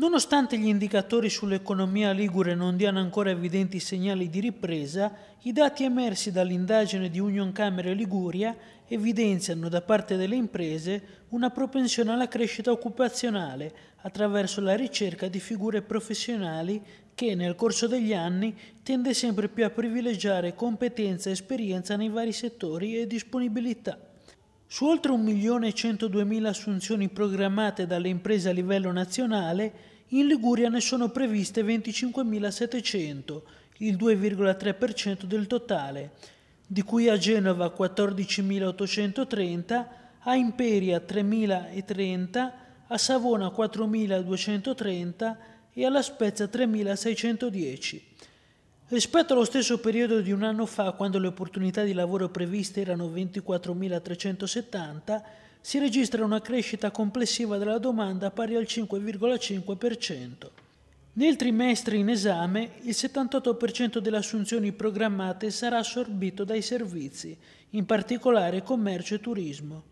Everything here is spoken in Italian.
Nonostante gli indicatori sull'economia ligure non diano ancora evidenti segnali di ripresa, i dati emersi dall'indagine di Union Camere Liguria evidenziano da parte delle imprese una propensione alla crescita occupazionale attraverso la ricerca di figure professionali che nel corso degli anni tende sempre più a privilegiare competenza e esperienza nei vari settori e disponibilità. Su oltre 1.102.000 assunzioni programmate dalle imprese a livello nazionale, in Liguria ne sono previste 25.700, il 2,3% del totale, di cui a Genova 14.830, a Imperia 3.030, a Savona 4.230 e alla Spezia 3.610. Rispetto allo stesso periodo di un anno fa, quando le opportunità di lavoro previste erano 24.370, si registra una crescita complessiva della domanda pari al 5,5%. Nel trimestre in esame, il 78% delle assunzioni programmate sarà assorbito dai servizi, in particolare commercio e turismo.